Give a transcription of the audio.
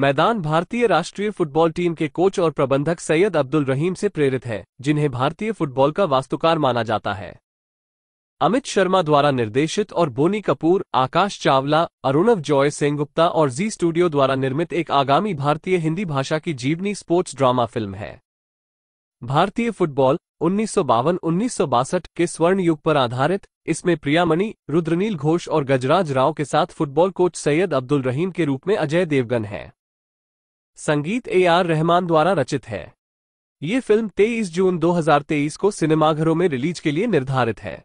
मैदान भारतीय राष्ट्रीय फुटबॉल टीम के कोच और प्रबंधक सैयद अब्दुल रहीम से प्रेरित है जिन्हें भारतीय फुटबॉल का वास्तुकार माना जाता है अमित शर्मा द्वारा निर्देशित और बोनी कपूर आकाश चावला अरुणव जॉय सेंगुप्ता और जी स्टूडियो द्वारा निर्मित एक आगामी भारतीय हिंदी भाषा की जीवनी स्पोर्ट्स ड्रामा फिल्म है भारतीय फुटबॉल उन्नीस सौ के स्वर्ण युग पर आधारित इसमें प्रियामणि रुद्रनील घोष और गजराज राव के साथ फुटबॉल कोच सैयद अब्दुल रहीम के रूप में अजय देवगन हैं संगीत ए आर रहमान द्वारा रचित है ये फिल्म 23 जून 2023 को सिनेमाघरों में रिलीज के लिए निर्धारित है